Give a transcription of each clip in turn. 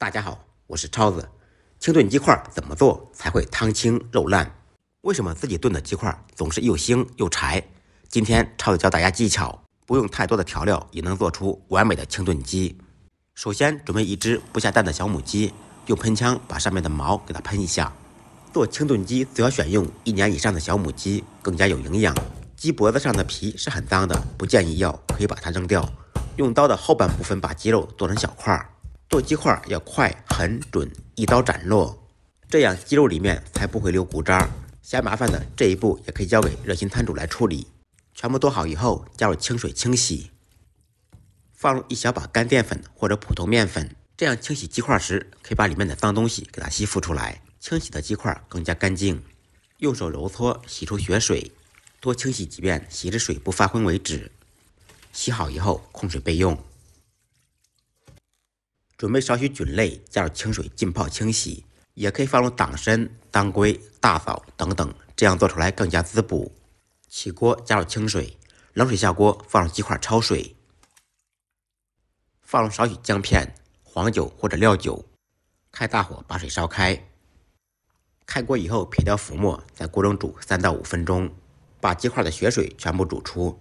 大家好，我是超子。清炖鸡块怎么做才会汤清肉烂？为什么自己炖的鸡块总是又腥又柴？今天超子教大家技巧，不用太多的调料也能做出完美的清炖鸡。首先准备一只不下蛋的小母鸡，用喷枪把上面的毛给它喷一下。做清炖鸡最好选用一年以上的小母鸡，更加有营养。鸡脖子上的皮是很脏的，不建议要，可以把它扔掉。用刀的后半部分把鸡肉剁成小块。剁鸡块要快、狠、准，一刀斩落，这样鸡肉里面才不会留骨渣。嫌麻烦的这一步也可以交给热心摊主来处理。全部剁好以后，加入清水清洗，放入一小把干淀粉或者普通面粉，这样清洗鸡块时可以把里面的脏东西给它吸附出来，清洗的鸡块更加干净。用手揉搓洗出血水，多清洗几遍，洗至水不发浑为止。洗好以后控水备用。准备少许菌类，加入清水浸泡清洗，也可以放入党参、当归、大枣等等，这样做出来更加滋补。起锅加入清水，冷水下锅放入鸡块焯水，放入少许姜片、黄酒或者料酒，开大火把水烧开。开锅以后撇掉浮沫，在锅中煮三到五分钟，把鸡块的血水全部煮出。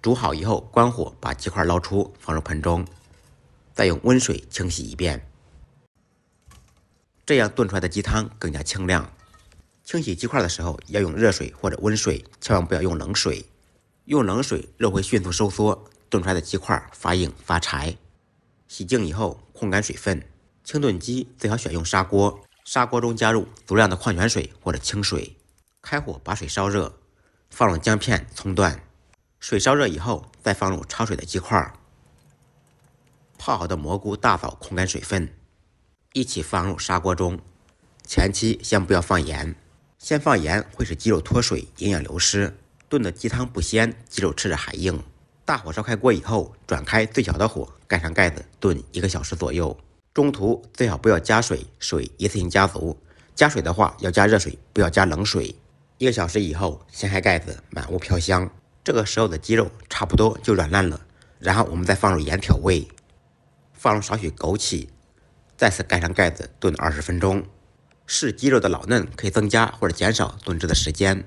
煮好以后关火，把鸡块捞出放入盆中，再用温水清洗一遍，这样炖出来的鸡汤更加清亮。清洗鸡块的时候要用热水或者温水，千万不要用冷水。用冷水肉会迅速收缩，炖出来的鸡块发硬发柴。洗净以后控干水分。清炖鸡最好选用砂锅，砂锅中加入足量的矿泉水或者清水，开火把水烧热，放入姜片、葱段。水烧热以后，再放入焯水的鸡块。泡好的蘑菇大扫控干水分，一起放入砂锅中。前期先不要放盐，先放盐会使鸡肉脱水，营养流失，炖的鸡汤不鲜，鸡肉吃着还硬。大火烧开锅以后，转开最小的火，盖上盖子，炖一个小时左右。中途最好不要加水，水一次性加足。加水的话要加热水，不要加冷水。一个小时以后，掀开盖子，满屋飘香。这个时候的鸡肉差不多就软烂了，然后我们再放入盐调味，放入少许枸杞，再次盖上盖子炖二十分钟。视鸡肉的老嫩，可以增加或者减少炖制的时间。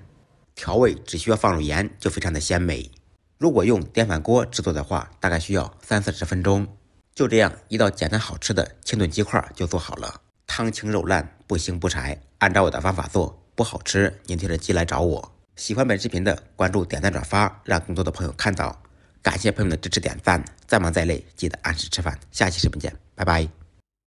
调味只需要放入盐就非常的鲜美。如果用电饭锅制作的话，大概需要三四十分钟。就这样，一道简单好吃的清炖鸡块就做好了。汤清肉烂，不腥不柴。按照我的方法做不好吃，您贴着鸡来找我。喜欢本视频的，关注、点赞、转发，让更多的朋友看到。感谢朋友们的支持点赞。再忙再累，记得按时吃饭。下期视频见，拜拜。